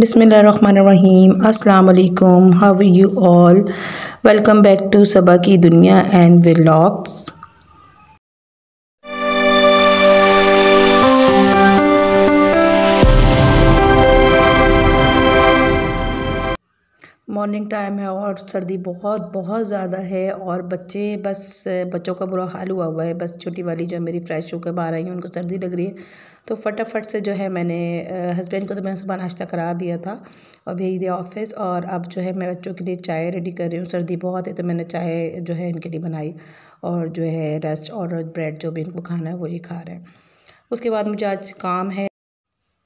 बिसमीम् अल्लाम how you all welcome back to Saba की दुनिया एंड विलॉक्स मॉर्निंग टाइम है और सर्दी बहुत बहुत ज़्यादा है और बच्चे बस बच्चों का बुरा हाल हुआ हुआ है बस छोटी वाली जो मेरी फ़्रेश होकर बाहर आई है उनको सर्दी लग रही है तो फटाफट से जो है मैंने हस्बैंड को तो मैंने सुबह नाश्ता करा दिया था और भेज दिया ऑफिस और अब जो है मैं बच्चों के लिए चाय रेडी कर रही हूँ सर्दी बहुत है तो मैंने चाय जो है इनके लिए बनाई और जो है रेस्ट और ब्रेड जो भी इनको खाना है वही खा रहे हैं उसके बाद मुझे आज काम है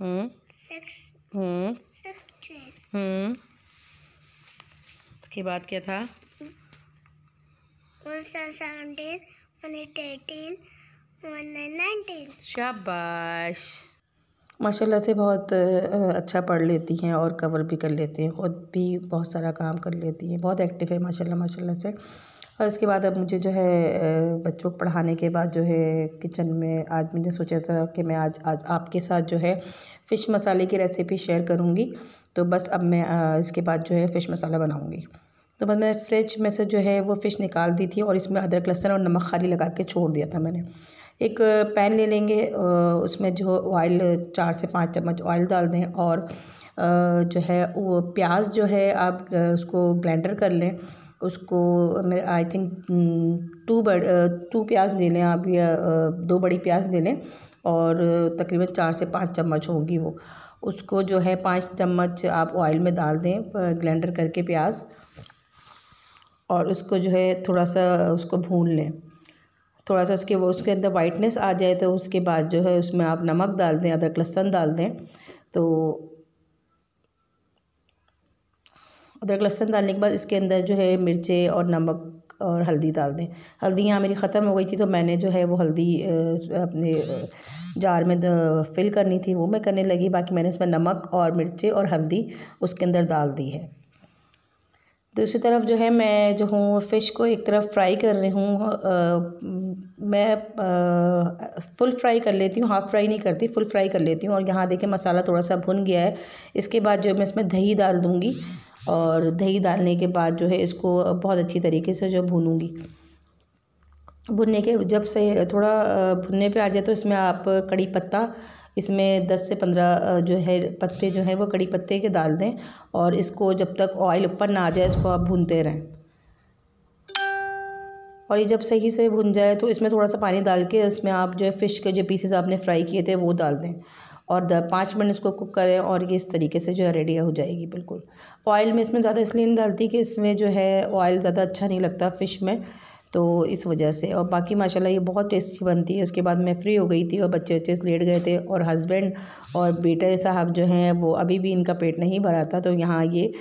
हम्म। हम्म। हम्म। उसके बाद क्या था शाबाश माशाल्लाह से बहुत अच्छा पढ़ लेती हैं और कवर भी कर लेती हैं ख़ुद भी बहुत सारा काम कर लेती हैं बहुत एक्टिव है माशाल्लाह माशाल्लाह से और इसके बाद अब मुझे जो है बच्चों को पढ़ाने के बाद जो है किचन में आज मैंने सोचा था कि मैं आज आज आपके साथ जो है फ़िश मसाले की रेसिपी शेयर करूँगी तो बस अब मैं इसके बाद जो है फ़िश मसाला बनाऊँगी तो बस मैंने फ्रिज में से जो है वो फ़िश निकाल दी थी और इसमें अदरक लहसुन और नमक खाली लगा के छोड़ दिया था मैंने एक पैन ले लेंगे उसमें जो ऑयल चार से पाँच चम्मच ऑयल डाल दें और जो है वो प्याज जो है आप उसको ग्लैंडर कर लें उसको मेरे आई थिंक टू बड़ टू प्याज ले लें आप या दो बड़ी प्याज ले लें और तकरीबन चार से पाँच चम्मच होगी वो उसको जो है पाँच चम्मच आप ऑयल में डाल दें ग्लैंडर करके प्याज और उसको जो है थोड़ा सा उसको भून लें थोड़ा सा उसके वो उसके अंदर वाइटनेस आ जाए तो उसके बाद जो है उसमें आप नमक डाल दें अदरक लहसन डाल दें तो अदरक लहसन डालने के बाद इसके अंदर जो है मिर्चे और नमक और हल्दी डाल दें हल्दी यहाँ मेरी ख़त्म हो गई थी तो मैंने जो है वो हल्दी अपने जार में फिल करनी थी वो मैं करने लगी बाकी मैंने इसमें नमक और मिर्चे और हल्दी उसके अंदर डाल दी है दूसरी तरफ जो है मैं जो हूँ फ़िश को एक तरफ फ्राई कर रही हूँ मैं फुल फ्राई कर लेती हूँ हाफ़ फ्राई नहीं करती फुल फ्राई कर लेती हूँ और यहाँ देखें मसाला थोड़ा सा भुन गया है इसके बाद जो मैं इसमें दही डाल दूँगी और दही डालने के बाद जो है इसको बहुत अच्छी तरीके से जो भूनूँगी भुनने के जब से थोड़ा भुनने पे आ जाए तो इसमें आप कड़ी पत्ता इसमें दस से पंद्रह जो है पत्ते जो हैं वो कड़ी पत्ते के डाल दें और इसको जब तक ऑयल ऊपर ना आ जाए इसको आप भूनते रहें और ये जब सही से भुन जाए तो इसमें थोड़ा सा पानी डाल के उसमें आप जो है फ़िश के जो पीसेस आपने फ्राई किए थे वो डाल दें और पाँच मिनट इसको कुक करें और ये इस तरीके से जो है रेडी हो जाएगी बिल्कुल ऑयल में इसमें ज़्यादा इसलिए नहीं डालती कि इसमें जो है ऑयल ज़्यादा अच्छा नहीं लगता फ़िश में तो इस वजह से और बाकी माशाल्लाह ये बहुत टेस्टी बनती है उसके बाद मैं फ्री हो गई थी और बच्चे बच्चे लेट गए थे और हस्बैंड और बेटे साहब जो हैं वो अभी भी इनका पेट नहीं भरा था तो यहाँ ये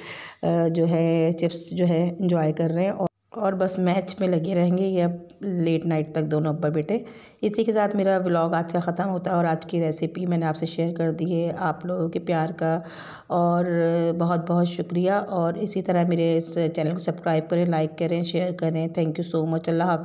जो है चिप्स जो है इंजॉय कर रहे हैं और और बस मैच में लगे रहेंगे या लेट नाइट तक दोनों अब्बा बेटे इसी के साथ मेरा व्लॉग आज का ख़त्म होता है और आज की रेसिपी मैंने आपसे शेयर कर दी है आप लोगों के प्यार का और बहुत बहुत शुक्रिया और इसी तरह मेरे इस चैनल को सब्सक्राइब करें लाइक करें शेयर करें थैंक यू सो मच अल्लाह हाफ